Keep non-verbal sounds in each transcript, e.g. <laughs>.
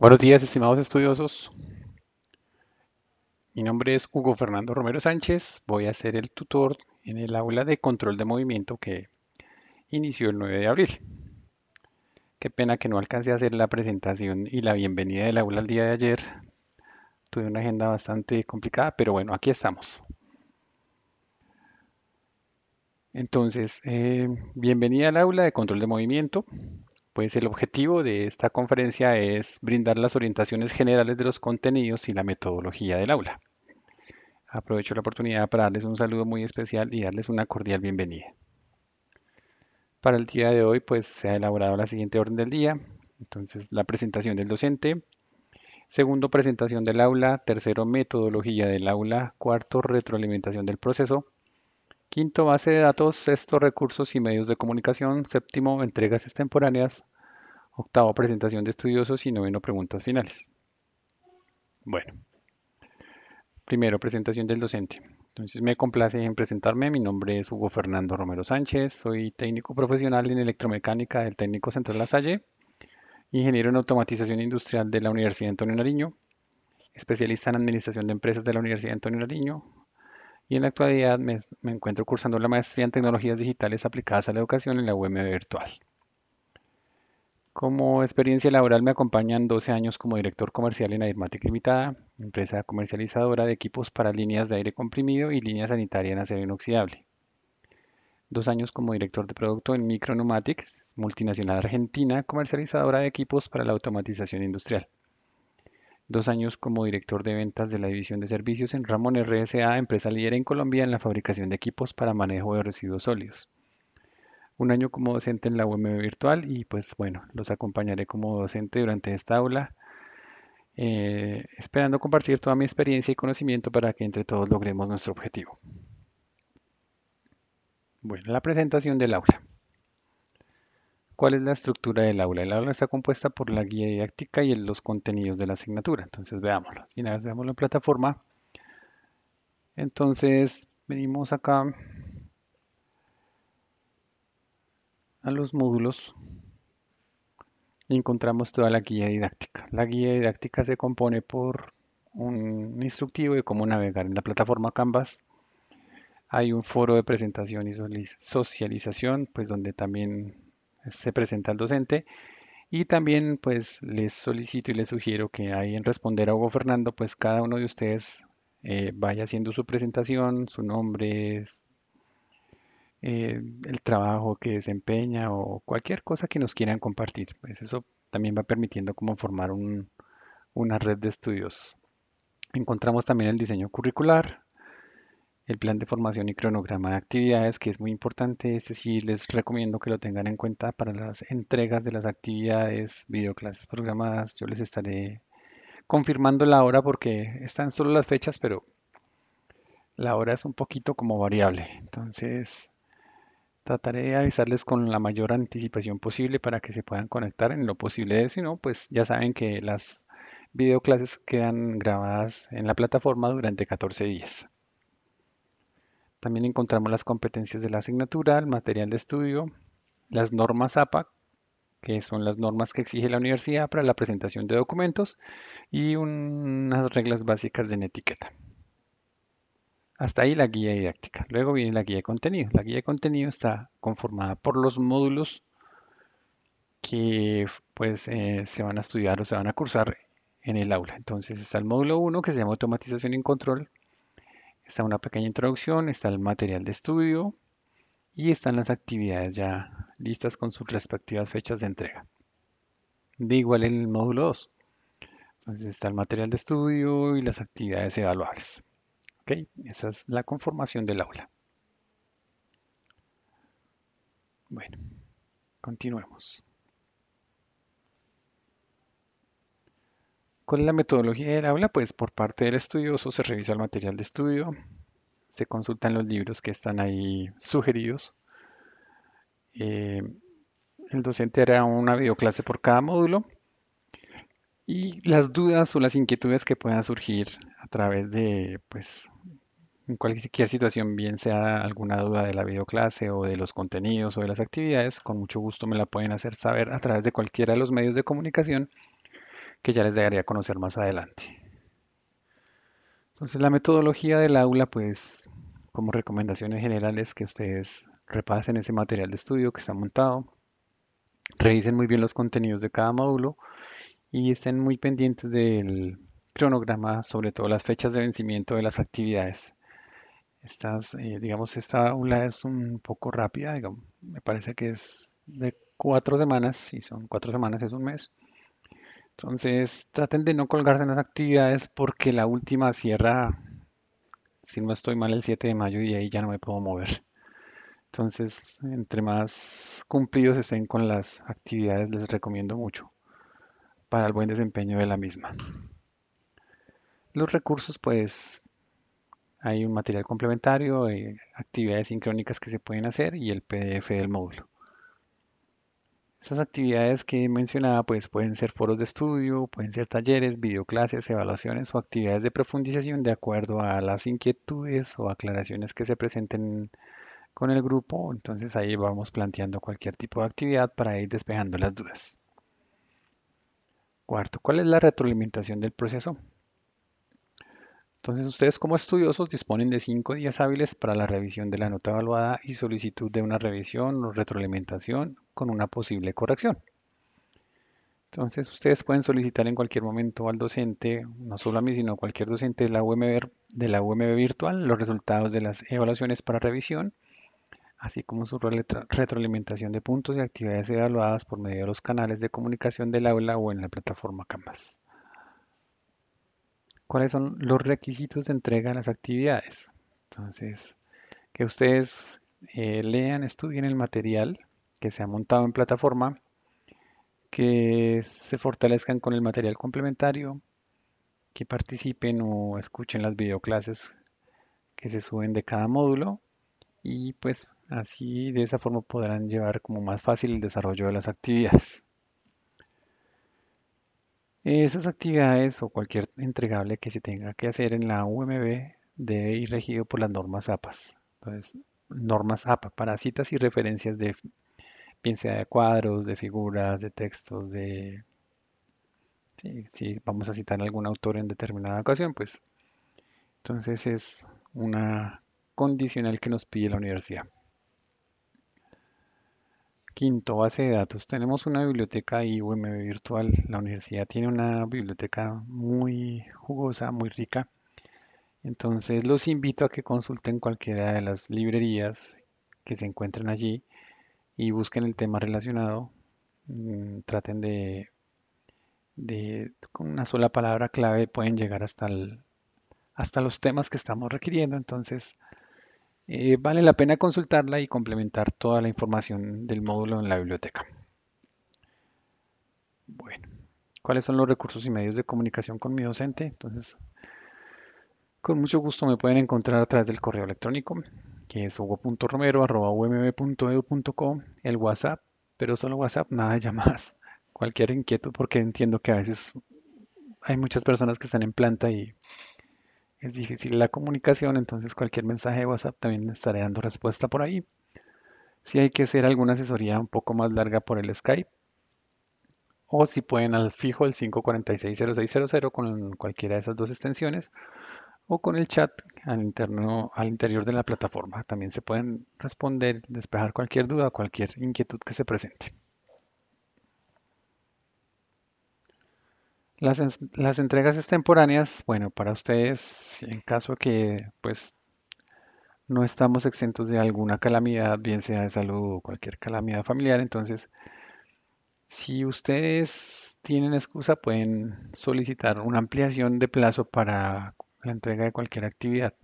Buenos días, estimados estudiosos. Mi nombre es Hugo Fernando Romero Sánchez. Voy a ser el tutor en el aula de control de movimiento que inició el 9 de abril. Qué pena que no alcancé a hacer la presentación y la bienvenida del aula el día de ayer. Tuve una agenda bastante complicada, pero bueno, aquí estamos. Entonces, eh, bienvenida al aula de control de movimiento. Pues el objetivo de esta conferencia es brindar las orientaciones generales de los contenidos y la metodología del aula. Aprovecho la oportunidad para darles un saludo muy especial y darles una cordial bienvenida. Para el día de hoy, pues se ha elaborado la siguiente orden del día. Entonces, la presentación del docente. Segundo, presentación del aula. Tercero, metodología del aula. Cuarto, retroalimentación del proceso. Quinto, base de datos. Sexto, recursos y medios de comunicación. Séptimo, entregas extemporáneas. Octavo, presentación de estudiosos. Y noveno, preguntas finales. Bueno. Primero, presentación del docente. Entonces me complace en presentarme. Mi nombre es Hugo Fernando Romero Sánchez. Soy técnico profesional en electromecánica del Técnico Central La Salle. Ingeniero en automatización industrial de la Universidad Antonio Nariño. Especialista en administración de empresas de la Universidad Antonio Nariño y en la actualidad me, encuentro cursando la maestría en tecnologías digitales aplicadas a la educación en la UM Virtual. Como experiencia laboral me acompañan 12 años como director comercial en Airmatic Limitada, empresa comercializadora de equipos para líneas de aire comprimido y línea sanitaria en acero inoxidable. Dos años como director de producto en Micronumatics, multinacional argentina comercializadora de equipos para la automatización industrial dos años como director de ventas de la división de servicios en Ramón RSA, empresa líder en Colombia en la fabricación de equipos para manejo de residuos sólidos. Un año como docente en la UMB virtual y pues bueno, los acompañaré como docente durante esta aula, eh, esperando compartir toda mi experiencia y conocimiento para que entre todos logremos nuestro objetivo. Bueno, la presentación del aula. ¿Cuál es la estructura del aula? El aula está compuesta por la guía didáctica y los contenidos de la asignatura. Entonces veámoslo. Y nada, vez veámoslo en plataforma. Entonces venimos acá a los módulos y encontramos toda la guía didáctica. La guía didáctica se compone por un instructivo de cómo navegar en la plataforma Canvas. Hay un foro de presentación y socialización, pues donde también se presenta al docente. Y también pues les solicito y les sugiero que ahí en responder a Hugo Fernando, pues cada uno de ustedes eh, vaya haciendo su presentación, su nombre, eh, el trabajo que desempeña o cualquier cosa que nos quieran compartir. Pues eso también va permitiendo como formar una red de estudios. Encontramos también el diseño curricular, el plan de formación y cronograma de actividades, que es muy importante. Este sí les recomiendo que lo tengan en cuenta para las entregas de las actividades, videoclases programadas. Yo les estaré confirmando la hora porque están solo las fechas, pero la hora es un poquito como variable. Entonces, trataré de avisarles con la mayor anticipación posible para que se puedan conectar en lo posible. Si no, pues ya saben que las videoclases quedan grabadas en la plataforma durante 14 días. También encontramos las competencias de la asignatura, el material de estudio, las normas APA, que son las normas que exige la universidad para la presentación de documentos y unas reglas básicas de etiqueta. Hasta ahí la guía didáctica. Luego viene la guía de contenido. La guía de contenido está conformada por los módulos que pues, eh, se van a estudiar o se van a cursar en el aula. Entonces está el módulo 1 que se llama automatización y control, Está una pequeña introducción, está el material de estudio y están las actividades ya listas con sus respectivas fechas de entrega. De igual en el módulo 2. Entonces está el material de estudio y las actividades evaluables. Esa es la conformación del aula. Bueno, continuemos. Con la metodología del aula, pues por parte del estudioso se revisa el material de estudio, se consultan los libros que están ahí sugeridos. Eh, el docente hará una videoclase por cada módulo y las dudas o las inquietudes que puedan surgir a través de, pues, en cualquier situación, bien sea alguna duda de la videoclase o de los contenidos o de las actividades, con mucho gusto me la pueden hacer saber a través de cualquiera de los medios de comunicación que ya les dejaría conocer más adelante. Entonces la metodología del aula, pues como recomendaciones generales que ustedes repasen ese material de estudio que está montado, revisen muy bien los contenidos de cada módulo y estén muy pendientes del cronograma, sobre todo las fechas de vencimiento de las actividades. Estas, eh, digamos, esta aula es un poco rápida, me parece que es de cuatro semanas, y son cuatro semanas, es un mes. Entonces, traten de no colgarse en las actividades porque la última cierra, si no estoy mal, el 7 de mayo y ahí ya no me puedo mover. Entonces, entre más cumplidos estén con las actividades, les recomiendo mucho para el buen desempeño de la misma. Los recursos, pues, hay un material complementario, eh, actividades sincrónicas que se pueden hacer y el PDF del módulo. Estas actividades que mencionaba pues, pueden ser foros de estudio, pueden ser talleres, videoclases, evaluaciones o actividades de profundización de acuerdo a las inquietudes o aclaraciones que se presenten con el grupo. Entonces ahí vamos planteando cualquier tipo de actividad para ir despejando las dudas. Cuarto, ¿cuál es la retroalimentación del proceso? Entonces ustedes como estudiosos disponen de cinco días hábiles para la revisión de la nota evaluada y solicitud de una revisión o retroalimentación con una posible corrección. Entonces ustedes pueden solicitar en cualquier momento al docente, no solo a mí, sino a cualquier docente de la UMB, de la virtual, los resultados de las evaluaciones para revisión, así como su retroalimentación de puntos y actividades evaluadas por medio de los canales de comunicación del aula o en la plataforma Canvas. ¿Cuáles son los requisitos de entrega de las actividades? Entonces, que ustedes eh, lean, estudien el material que se ha montado en plataforma, que se fortalezcan con el material complementario, que participen o escuchen las videoclases que se suben de cada módulo y pues así de esa forma podrán llevar como más fácil el desarrollo de las actividades. Esas actividades o cualquier entregable que se tenga que hacer en la UMB debe ir regido por las normas APAS. Entonces, normas APA para citas y referencias de Piense de cuadros, de figuras, de textos, de... Si, vamos a citar a algún autor en determinada ocasión, pues entonces es una condicional que nos pide la universidad. Quinto, base de datos. Tenemos una biblioteca IUM virtual. La universidad tiene una biblioteca muy jugosa, muy rica. Entonces los invito a que consulten cualquiera de las librerías que se encuentren allí y busquen el tema relacionado. Mm, traten de, con una sola palabra clave pueden llegar hasta, hasta los temas que estamos requiriendo. Entonces, eh, vale la pena consultarla y complementar toda la información del módulo en la biblioteca. Bueno, ¿cuáles son los recursos y medios de comunicación con mi docente? Entonces, con mucho gusto me pueden encontrar a través del correo electrónico que es hugo.romero.umb.edu.com, el WhatsApp, pero solo WhatsApp, nada de llamadas. <laughs> Cualquier inquietud, porque entiendo que a veces hay muchas personas que están en planta y es difícil la comunicación, entonces cualquier mensaje de WhatsApp también estaré dando respuesta por ahí. Si hay que hacer alguna asesoría un poco más larga por el Skype, o si pueden al fijo el 546-0600 con cualquiera de esas dos extensiones, o con el chat al, interno, al interior de la plataforma. También se pueden responder, despejar cualquier duda, cualquier inquietud que se presente. Las, las entregas extemporáneas, bueno, para ustedes, en caso que pues no estamos exentos de alguna calamidad, bien sea de salud o cualquier calamidad familiar. Entonces, si ustedes tienen excusa, pueden solicitar una ampliación de plazo para la entrega de cualquier actividad.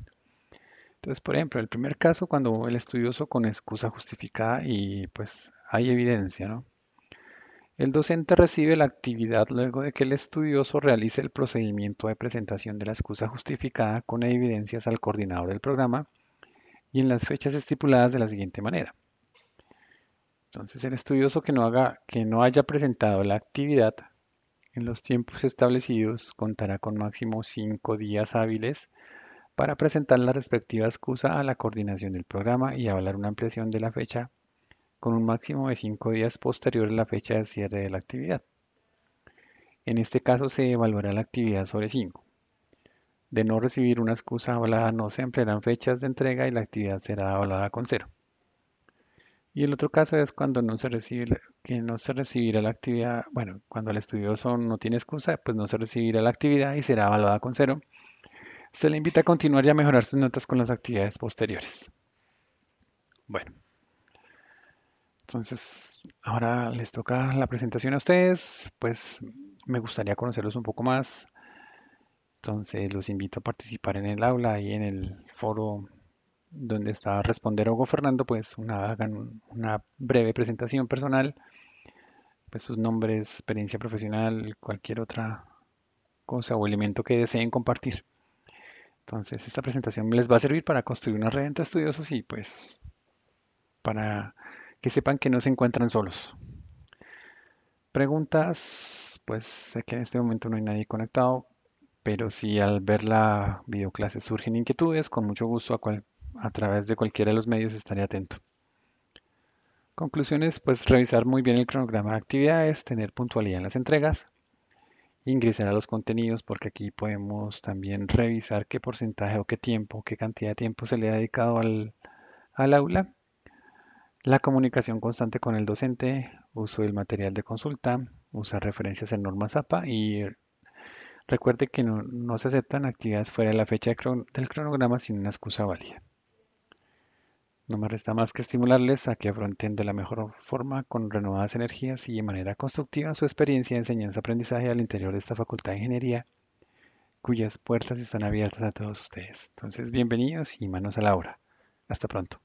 Entonces, por ejemplo, el primer caso cuando el estudioso con excusa justificada y pues hay evidencia, ¿no? El docente recibe la actividad luego de que el estudioso realice el procedimiento de presentación de la excusa justificada con evidencias al coordinador del programa y en las fechas estipuladas de la siguiente manera. Entonces, el estudioso que no, haga, que no haya presentado la actividad en los tiempos establecidos contará con máximo cinco días hábiles para presentar la respectiva excusa a la coordinación del programa y avalar una ampliación de la fecha con un máximo de cinco días posterior a la fecha de cierre de la actividad. En este caso se evaluará la actividad sobre 5. De no recibir una excusa avalada no se ampliarán fechas de entrega y la actividad será avalada con cero. Y el otro caso es cuando no se recibe, que no se recibirá la actividad, bueno, cuando el estudioso no tiene excusa, pues no se recibirá la actividad y será evaluada con cero. Se le invita a continuar y a mejorar sus notas con las actividades posteriores. Bueno, entonces ahora les toca la presentación a ustedes, pues me gustaría conocerlos un poco más. Entonces los invito a participar en el aula y en el foro donde está Responder Hugo Fernando, pues una, hagan una breve presentación personal, pues sus nombres, experiencia profesional, cualquier otra cosa o elemento que deseen compartir. Entonces esta presentación les va a servir para construir una red entre estudiosos y pues para que sepan que no se encuentran solos. Preguntas, pues sé que en este momento no hay nadie conectado, pero si al ver la videoclase surgen inquietudes, con mucho gusto a cual, a través de cualquiera de los medios estaré atento. Conclusiones, pues revisar muy bien el cronograma de actividades, tener puntualidad en las entregas, ingresar a los contenidos porque aquí podemos también revisar qué porcentaje o qué tiempo, qué cantidad de tiempo se le ha dedicado al, aula, la comunicación constante con el docente, uso del material de consulta, usar referencias en normas APA y recuerde que no, se aceptan actividades fuera de la fecha del cronograma sin una excusa válida. No me resta más que estimularles a que afronten de la mejor forma, con renovadas energías y de manera constructiva, su experiencia de enseñanza-aprendizaje al interior de esta Facultad de Ingeniería, cuyas puertas están abiertas a todos ustedes. Entonces, bienvenidos y manos a la obra. Hasta pronto.